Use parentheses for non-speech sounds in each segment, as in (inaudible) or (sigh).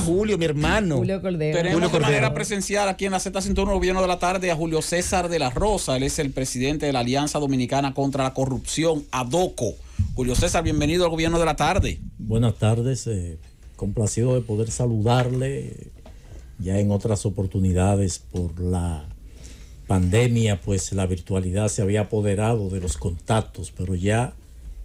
Julio, mi hermano. Julio Cordero. Tenemos Julio manera presencial aquí en la Z101 Gobierno de la Tarde a Julio César de la Rosa. Él es el presidente de la Alianza Dominicana contra la Corrupción, ADOCO. Julio César, bienvenido al Gobierno de la Tarde. Buenas tardes. Eh, complacido de poder saludarle eh, ya en otras oportunidades por la pandemia, pues la virtualidad se había apoderado de los contactos, pero ya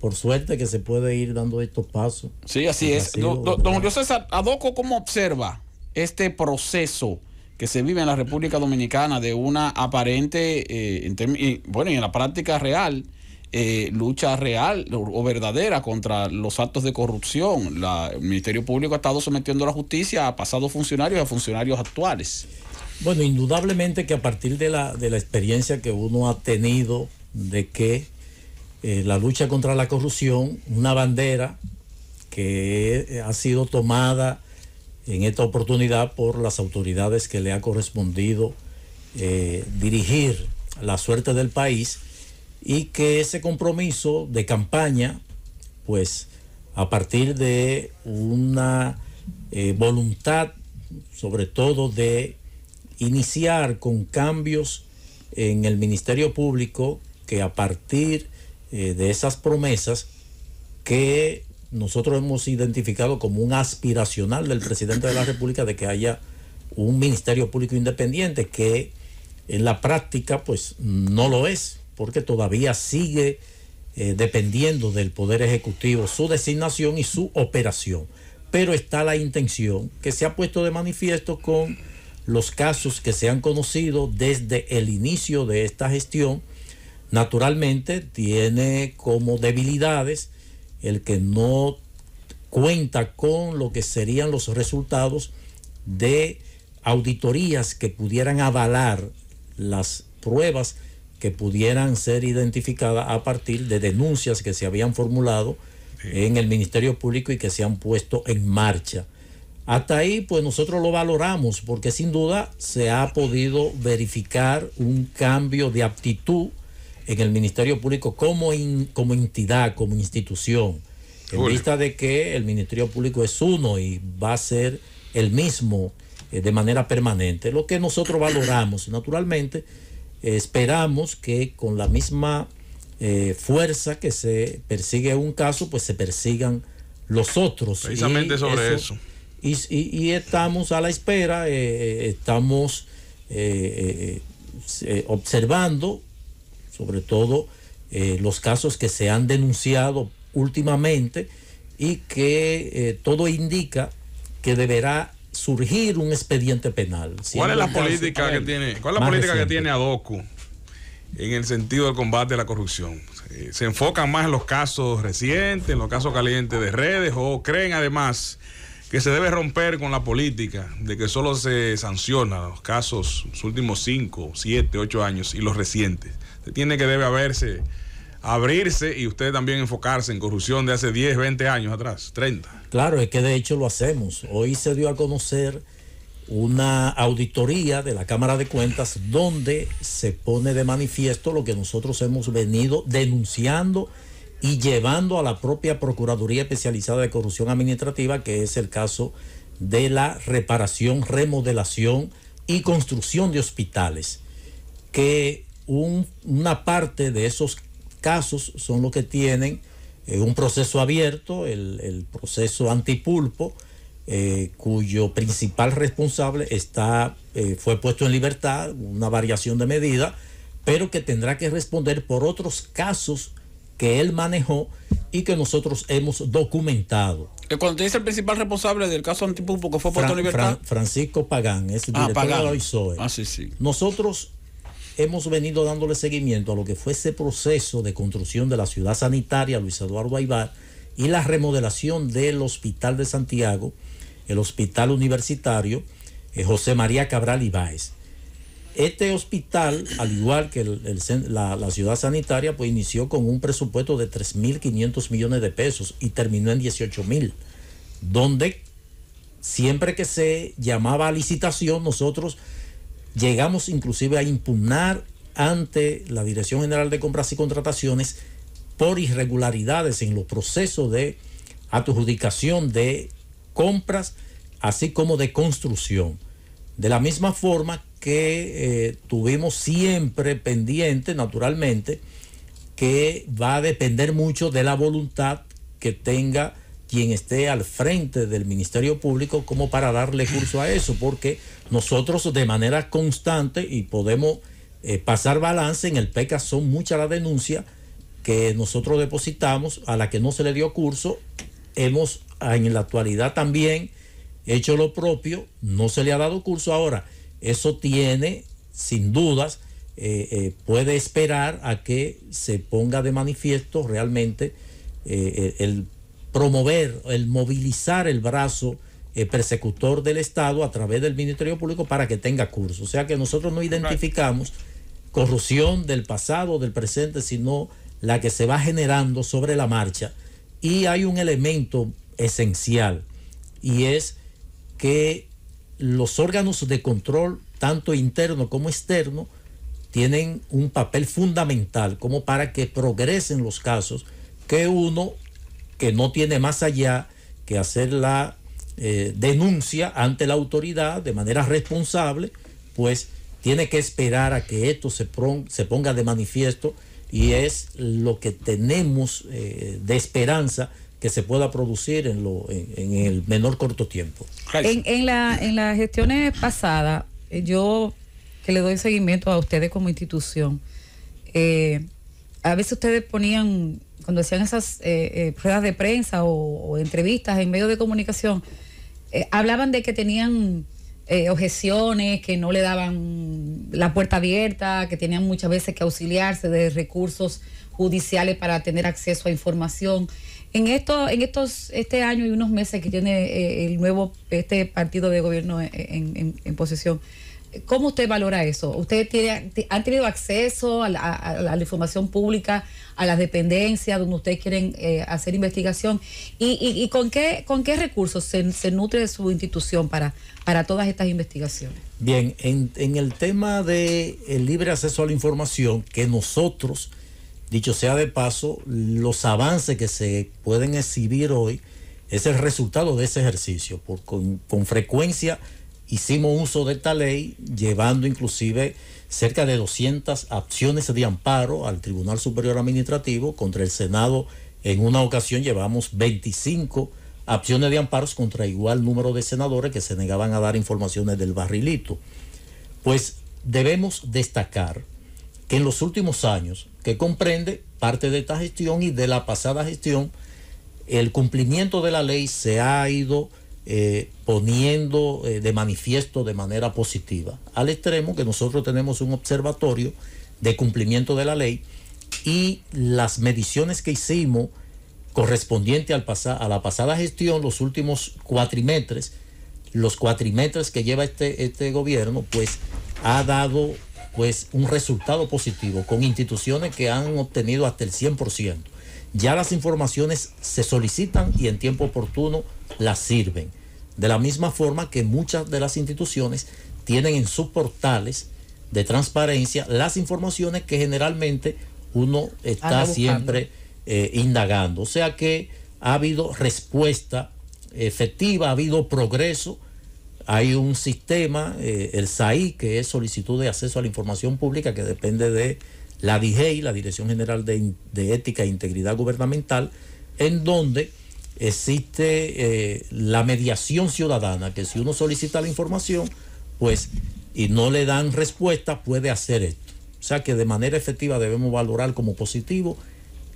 por suerte que se puede ir dando estos pasos. Sí, así pues es. Don, José Adoco, ¿cómo observa este proceso que se vive en la República Dominicana de una aparente, eh, bueno, y en la práctica real, eh, lucha real o, verdadera contra los actos de corrupción? el Ministerio Público ha estado sometiendo a la justicia a pasados funcionarios y a funcionarios actuales. Bueno, indudablemente que a partir de la, de la experiencia que uno ha tenido de que eh, la lucha contra la corrupción, una bandera que eh, ha sido tomada en esta oportunidad por las autoridades que le ha correspondido eh, dirigir la suerte del país y que ese compromiso de campaña, pues a partir de una voluntad, sobre todo de iniciar con cambios en el Ministerio Público, que a partir eh, de esas promesas que nosotros hemos identificado como un aspiracional del presidente de la República de que haya un Ministerio Público Independiente que en la práctica pues no lo es, porque todavía sigue eh, dependiendo del Poder Ejecutivo su designación y su operación. Pero está la intención que se ha puesto de manifiesto con los casos que se han conocido desde el inicio de esta gestión Naturalmente tiene como debilidades el que no cuenta con lo que serían los resultados de auditorías que pudieran avalar las pruebas que pudieran ser identificadas a partir de denuncias que se habían formulado en el Ministerio Público y que se han puesto en marcha. Hasta ahí, pues nosotros lo valoramos porque sin duda se ha podido verificar un cambio de aptitud en el Ministerio Público como, como entidad, como institución, en vista de que el Ministerio Público es uno y va a ser el mismo eh, de manera permanente. Lo que nosotros valoramos, naturalmente, eh, esperamos que con la misma eh, fuerza que se persigue un caso, pues se persigan los otros. Precisamente sobre eso. y, y, estamos a la espera, estamos observando sobre todo eh, los casos que se han denunciado últimamente y que eh, todo indica que deberá surgir un expediente penal. ¿Cuál, es la política que tiene, ¿Cuál la política que tiene Adoku en el sentido del combate a la corrupción? Eh, ¿Se enfocan más en los casos recientes, en los casos calientes de redes o creen además que se debe romper con la política de que solo se sanciona los casos, los últimos 5, 7, 8 años y los recientes. Se tiene que debe haberse, abrirse y usted también enfocarse en corrupción de hace 10, 20 años atrás, 30. Claro, es que de hecho lo hacemos. Hoy se dio a conocer una auditoría de la Cámara de Cuentas donde se pone de manifiesto lo que nosotros hemos venido denunciando y llevando a la propia Procuraduría Especializada de Corrupción Administrativa, que es el caso de la reparación, remodelación y construcción de hospitales, que una parte de esos casos son los que tienen eh, un proceso abierto, el, proceso antipulpo, eh, cuyo principal responsable está, eh, fue puesto en libertad, una variación de medida, pero que tendrá que responder por otros casos que él manejó y que nosotros hemos documentado. Eh, cuando dice el principal responsable del caso Antipupo, que fue Puerto Libertad. Francisco Pagán, es el ah, director de Ah, sí, sí. Nosotros hemos venido dándole seguimiento a lo que fue ese proceso de construcción de la ciudad sanitaria Luis Eduardo Aibar y la remodelación del Hospital de Santiago, el Hospital Universitario eh, José María Cabral Ibáez. Este hospital, al igual que la, ciudad sanitaria, pues inició con un presupuesto de 3.500 millones de pesos y terminó en 18.000, donde siempre que se llamaba a licitación, nosotros llegamos inclusive a impugnar ante la Dirección General de Compras y Contrataciones por irregularidades en los procesos de adjudicación de compras, así como de construcción. De la misma forma que eh, tuvimos siempre pendiente, naturalmente, que va a depender mucho de la voluntad que tenga quien esté al frente del Ministerio Público como para darle curso a eso, porque nosotros de manera constante y podemos eh, pasar balance, en el PECA son muchas las denuncias que nosotros depositamos, a la que no se le dio curso, hemos en la actualidad también hecho lo propio, no se le ha dado curso ahora. Eso tiene, sin dudas, eh, eh, puede esperar a que se ponga de manifiesto realmente eh, el promover, el movilizar el brazo persecutor del Estado a través del Ministerio Público para que tenga curso. O sea que nosotros no identificamos corrupción del pasado, o del presente, sino la que se va generando sobre la marcha. Y hay un elemento esencial y es que los órganos de control, tanto interno como externo, tienen un papel fundamental como para que progresen los casos que uno que no tiene más allá que hacer la eh, denuncia ante la autoridad de manera responsable, pues tiene que esperar a que esto se, se ponga de manifiesto y es lo que tenemos eh, de esperanza que se pueda producir en, lo, en, el menor corto tiempo. En, en, la, en las gestiones pasadas, eh, yo que le doy seguimiento a ustedes como institución, eh, a veces ustedes ponían, cuando hacían esas eh, pruebas eh, de prensa o, entrevistas en medios de comunicación, hablaban de que tenían objeciones, que no le daban la puerta abierta, que tenían muchas veces que auxiliarse de recursos judiciales para tener acceso a información. En, esto, en estos, este año y unos meses que tiene eh, el nuevo este partido de gobierno en, en, en, posesión, ¿cómo usted valora eso? ¿Usted tiene, han tenido acceso a la, información pública, a las dependencias donde ustedes quieren eh, hacer investigación? ¿Y, y, con, qué, con qué recursos se, nutre su institución para, para todas estas investigaciones? Bien, en, el tema del de eh, libre acceso a la información, que nosotros Dicho sea de paso, los avances que se pueden exhibir hoy es el resultado de ese ejercicio. Por, con, frecuencia hicimos uso de esta ley, llevando inclusive cerca de 200 acciones de amparo al Tribunal Superior Administrativo contra el Senado. En una ocasión llevamos 25 acciones de amparos contra igual número de senadores que se negaban a dar informaciones del barrilito. Pues debemos destacar que en los últimos años, que comprende parte de esta gestión y de la pasada gestión, el cumplimiento de la ley se ha ido eh, poniendo eh, de manifiesto de manera positiva, al extremo que nosotros tenemos un observatorio de cumplimiento de la ley y las mediciones que hicimos correspondiente al a la pasada gestión, los últimos cuatrimestres, los cuatrimestres que lleva este, este gobierno, pues ha dado pues un resultado positivo con instituciones que han obtenido hasta el 100%. Ya las informaciones se solicitan y en tiempo oportuno las sirven. De la misma forma que muchas de las instituciones tienen en sus portales de transparencia las informaciones que generalmente uno está siempre eh, indagando. O sea que ha habido respuesta efectiva, ha habido progreso hay un sistema, eh, el SAI, que es solicitud de acceso a la información pública, que depende de la DIGEI, la Dirección General de, Ética e Integridad Gubernamental, en donde existe eh, la mediación ciudadana, que si uno solicita la información, pues, y no le dan respuesta, puede hacer esto. O sea que de manera efectiva debemos valorar como positivo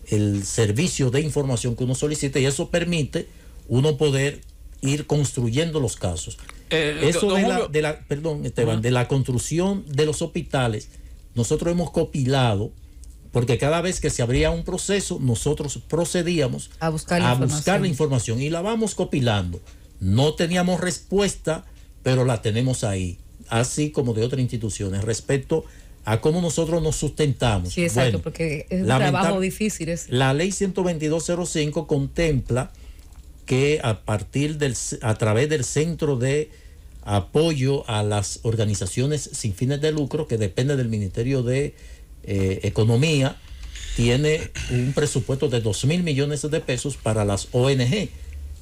el servicio de información que uno solicita y eso permite uno poder ir construyendo los casos. Eh, eh, Eso de la, de la, perdón, de la construcción de los hospitales, nosotros hemos copilado, porque cada vez que se abría un proceso, nosotros procedíamos a buscar la, información. y la vamos copilando. No teníamos respuesta, pero la tenemos ahí, así como de otras instituciones, respecto a cómo nosotros nos sustentamos. Sí, exacto, porque es un trabajo difícil. La ley 122.05 contempla que a partir del a través del centro de apoyo a las organizaciones sin fines de lucro que depende del Ministerio de eh, Economía tiene un presupuesto de 2 mil millones de pesos para las ONG.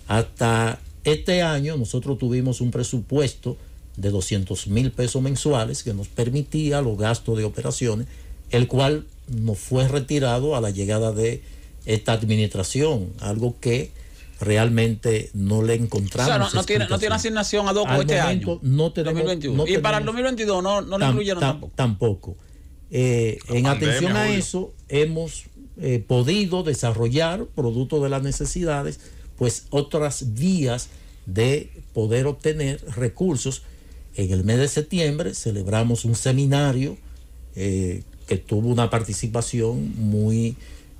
Hasta este año nosotros tuvimos un presupuesto de 200 mil pesos mensuales que nos permitía los gastos de operaciones, el cual nos fue retirado a la llegada de esta administración, algo que realmente no le encontramos. no, tiene, asignación a DOCO este año. No y para el 2022 no, no incluyeron tampoco. Eh, en atención a eso, hemos eh, podido desarrollar, producto de las necesidades, pues otras vías de poder obtener recursos. En el mes de septiembre celebramos un seminario eh, que tuvo una participación muy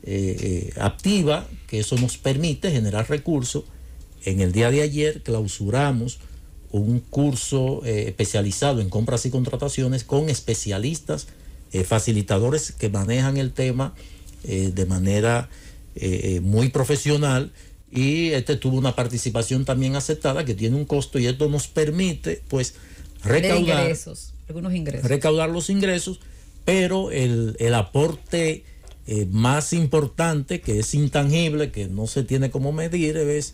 eh, eh, activa, que eso nos permite generar recursos. En el día de ayer clausuramos un curso eh, especializado en compras y contrataciones con especialistas, facilitadores que manejan el tema de manera muy profesional y este tuvo una participación también aceptada que tiene un costo y esto nos permite pues recaudar algunos ingresos. recaudar los ingresos, pero el, el aporte eh, más importante, que es intangible, que no se tiene como medir, es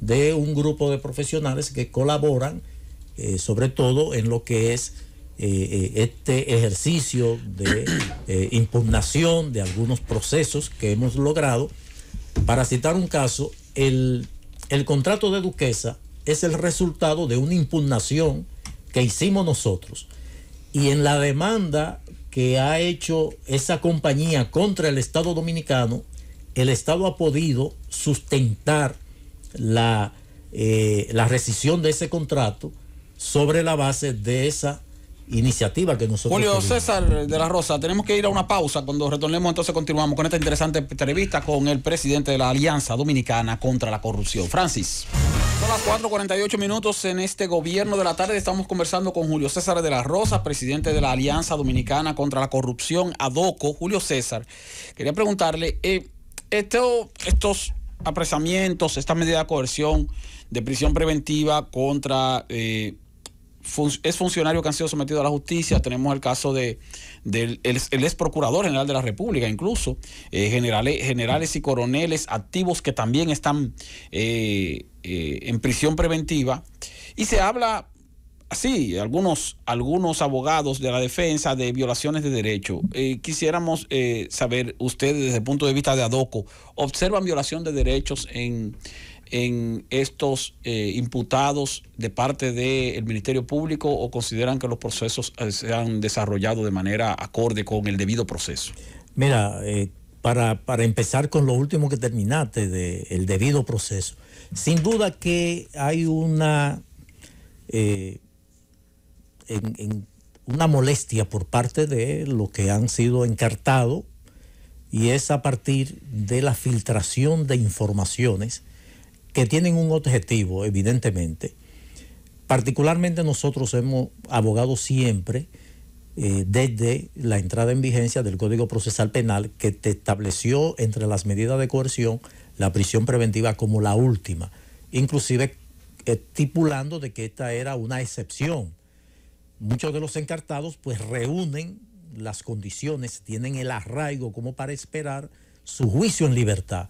de un grupo de profesionales que colaboran, eh, sobre todo en lo que es eh, este ejercicio de (clears throat) impugnación de algunos procesos que hemos logrado. Para citar un caso, el, el contrato de Duquesa es el resultado de una impugnación que hicimos nosotros. Y en la demanda que ha hecho esa compañía contra el Estado dominicano, el Estado ha podido sustentar la, eh, rescisión de ese contrato sobre la base de esa iniciativa que nosotros. Julio César de la Rosa, tenemos que ir a una pausa. Cuando retornemos, entonces continuamos con esta interesante entrevista con el presidente de la Alianza Dominicana contra la Corrupción, Francis. Son las 4.48 minutos en este gobierno de la tarde. Estamos conversando con Julio César de la Rosa, presidente de la Alianza Dominicana contra la Corrupción, ADOCO. Julio César, quería preguntarle, eh, estos apresamientos, esta medida de coerción de prisión preventiva contra eh, es funcionario que han sido sometido a la justicia. Tenemos el caso de, del el, ex procurador general de la República, incluso eh, generales, generales y coroneles activos que también están eh, eh, en prisión preventiva. Y se habla así algunos, algunos abogados de la defensa de violaciones de derechos. quisiéramos saber, ustedes desde el punto de vista de ADOCO, ¿observan violación de derechos en, en estos eh, imputados de parte del Ministerio Público o consideran que los procesos eh, se han desarrollado de manera acorde con el debido proceso? Mira, eh, para, empezar con lo último que terminaste del debido proceso, sin duda que hay una, una molestia por parte de los que han sido encartados y es a partir de la filtración de informaciones que tienen un objetivo, evidentemente. Particularmente nosotros hemos abogado siempre eh, desde la entrada en vigencia del Código Procesal Penal que estableció entre las medidas de coerción la prisión preventiva como la última, inclusive estipulando de que esta era una excepción. Muchos de los encartados pues reúnen las condiciones, tienen el arraigo como para esperar su juicio en libertad.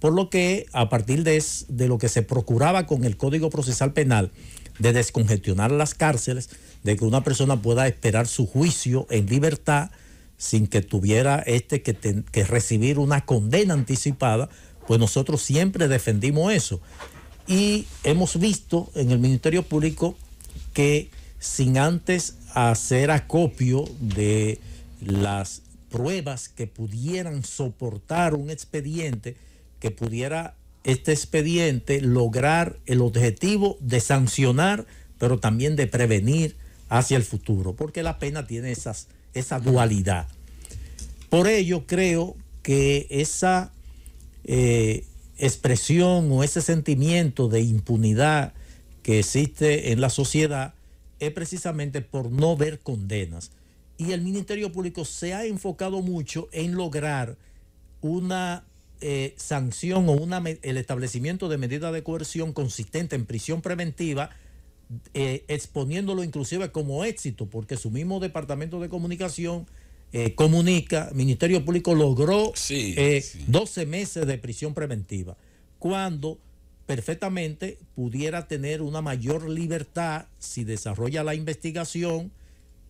Por lo que a partir de, lo que se procuraba con el Código Procesal Penal, de descongestionar las cárceles, de que una persona pueda esperar su juicio en libertad sin que tuviera este que recibir una condena anticipada, pues nosotros siempre defendimos eso. Y hemos visto en el Ministerio Público que sin antes hacer acopio de las pruebas que pudieran soportar un expediente, que pudiera este expediente lograr el objetivo de sancionar, pero también de prevenir hacia el futuro, porque la pena tiene esa dualidad. Por ello creo que esa eh, expresión o ese sentimiento de impunidad que existe en la sociedad es precisamente por no ver condenas. Y el Ministerio Público se ha enfocado mucho en lograr una eh, sanción o una, el establecimiento de medidas de coerción consistente en prisión preventiva, eh, exponiéndolo inclusive como éxito, porque su mismo departamento de comunicación eh, comunica, Ministerio Público logró 12 eh, meses de prisión preventiva, cuando perfectamente pudiera tener una mayor libertad si desarrolla la investigación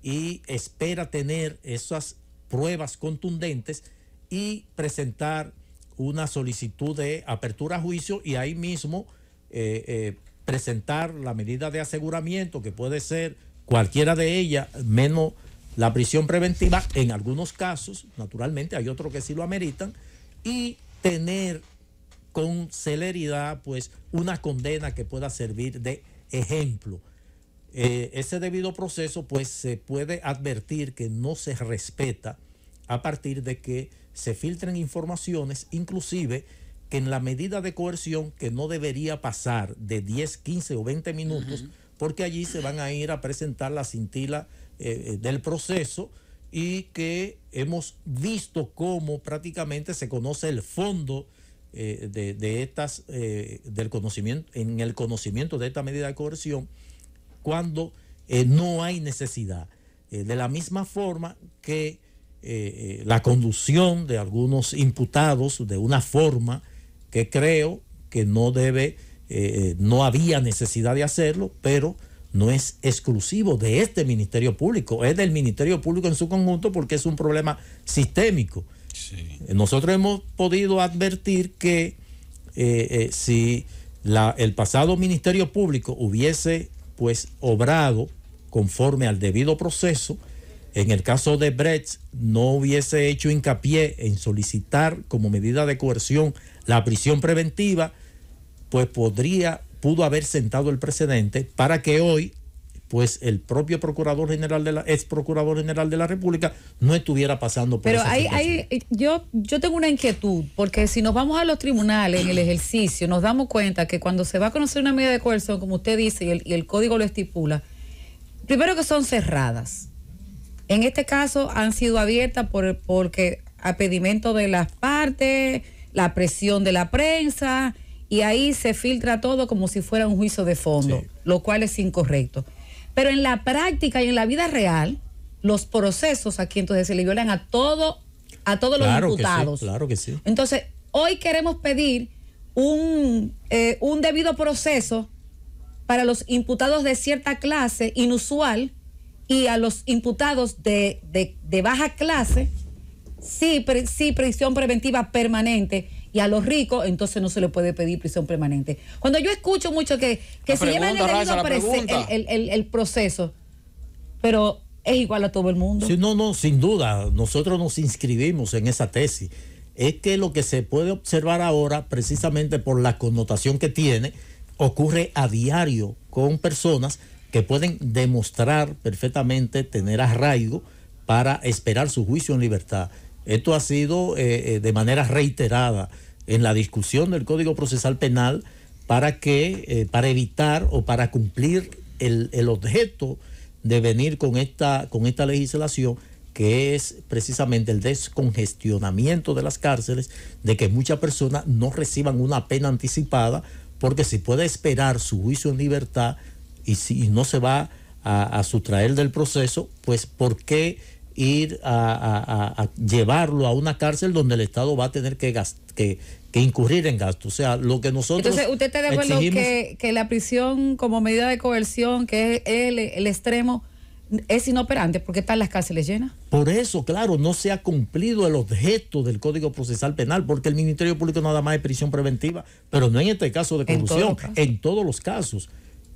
y espera tener esas pruebas contundentes y presentar una solicitud de apertura a juicio y ahí mismo eh, eh, presentar la medida de aseguramiento, que puede ser cualquiera de ellas, menos la prisión preventiva, en algunos casos, naturalmente, hay otros que sí lo ameritan, y tener con celeridad, pues, una condena que pueda servir de ejemplo. Eh, ese debido proceso, pues, se puede advertir que no se respeta a partir de que se filtren informaciones, inclusive que en la medida de coerción que no debería pasar de 10, 15 o 20 minutos, porque allí se van a ir a presentar la cintila eh, eh, del proceso y que hemos visto cómo prácticamente se conoce el fondo eh, de, estas del conocimiento en el conocimiento de esta medida de coerción cuando no hay necesidad de la misma forma que eh, eh, la conducción de algunos imputados de una forma que creo que no debe, eh, no había necesidad de hacerlo, pero no es exclusivo de este Ministerio Público, es del Ministerio Público en su conjunto porque es un problema sistémico. Nosotros hemos podido advertir que si la, el pasado Ministerio Público hubiese pues obrado conforme al debido proceso, en el caso de Brecht, no hubiese hecho hincapié en solicitar como medida de coerción la prisión preventiva, pues podría, pudo haber sentado el precedente para que hoy, pues el propio procurador general de la ex procurador general de la República no estuviera pasando por Pero esa hay, yo, yo tengo una inquietud, porque si nos vamos a los tribunales en el ejercicio, nos damos cuenta que cuando se va a conocer una medida de coerción, como usted dice, y el, y el código lo estipula, primero que son cerradas en este caso han sido abiertas por, porque a pedimento de las partes, la presión de la prensa, y ahí se filtra todo como si fuera un juicio de fondo, lo cual es incorrecto. Pero en la práctica y en la vida real, los procesos aquí entonces se le violan a todo a todos los imputados. claro que sí. Entonces, hoy queremos pedir un, eh, un debido proceso para los imputados de cierta clase inusual y a los imputados de, baja clase, sí, prisión preventiva permanente. Y a los ricos, entonces no se le puede pedir prisión permanente. Cuando yo escucho mucho que, se llevan el, el, proceso, pero es igual a todo el mundo. Sí, no, no, sin duda. Nosotros nos inscribimos en esa tesis. Es que lo que se puede observar ahora, precisamente por la connotación que tiene, ocurre a diario con personas que pueden demostrar perfectamente tener arraigo para esperar su juicio en libertad. Esto ha sido eh, eh, de manera reiterada en la discusión del Código Procesal Penal para que, eh, para evitar o para cumplir el, objeto de venir con esta, con esta legislación, que es precisamente el descongestionamiento de las cárceles, de que muchas personas no reciban una pena anticipada, porque si puede esperar su juicio en libertad, y si no se va a, sustraer del proceso, pues ¿por qué ir a, llevarlo a una cárcel donde el Estado va a tener que, incurrir en gastos? O sea, lo que nosotros. Entonces, ¿usted está de acuerdo que, la prisión como medida de coerción, que es el, extremo, es inoperante porque están las cárceles llenas? Por eso, claro, no se ha cumplido el objeto del Código Procesal Penal, porque el Ministerio Público nada más es prisión preventiva, pero no en este caso de corrupción, en todos los casos.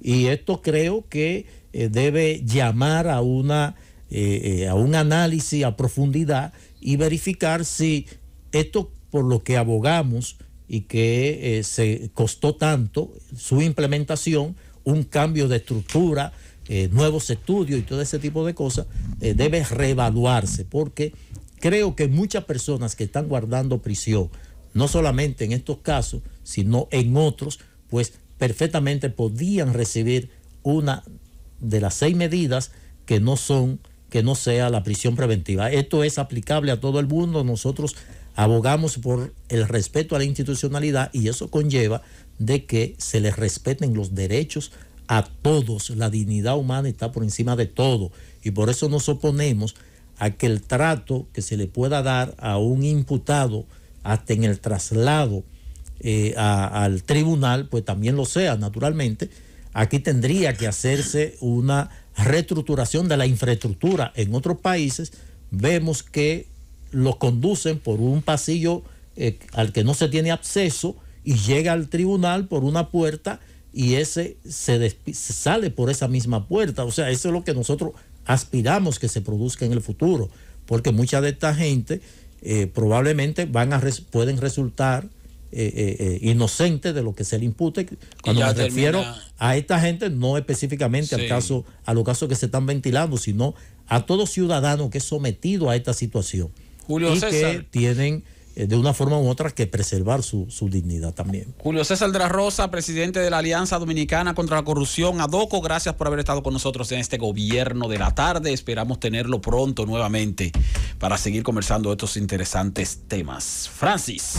Y esto creo que eh, debe llamar a, una, eh, eh, a un análisis a profundidad y verificar si esto por lo que abogamos y que se costó tanto su implementación, un cambio de estructura, nuevos estudios y todo ese tipo de cosas, debe reevaluarse, porque creo que muchas personas que están guardando prisión, no solamente en estos casos, sino en otros, pues perfectamente podían recibir una de las seis medidas que no son que no sea la prisión preventiva. Esto es aplicable a todo el mundo. Nosotros abogamos por el respeto a la institucionalidad y eso conlleva de que se les respeten los derechos a todos. La dignidad humana está por encima de todo y por eso nos oponemos a que el trato que se le pueda dar a un imputado, hasta en el traslado eh, al tribunal, pues también lo sea, naturalmente. Aquí tendría que hacerse una reestructuración de la infraestructura. En otros países vemos que los conducen por un pasillo eh, al que no se tiene acceso y llega al tribunal por una puerta y ese se, sale por esa misma puerta. O sea, eso es lo que nosotros aspiramos que se produzca en el futuro, porque mucha de esta gente eh, probablemente van a pueden resultar eh, eh, eh, inocente de lo que se le impute. Cuando me refiero a esta gente, no específicamente al caso, a los casos que se están ventilando, sino a todo ciudadano que es sometido a esta situación. Julio y que tienen de una forma u otra que preservar su, dignidad también. Julio César de la Rosa, presidente de la Alianza Dominicana contra la Corrupción, Adoco, gracias por haber estado con nosotros en este gobierno de la tarde. Esperamos tenerlo pronto nuevamente para seguir conversando estos interesantes temas. Francis.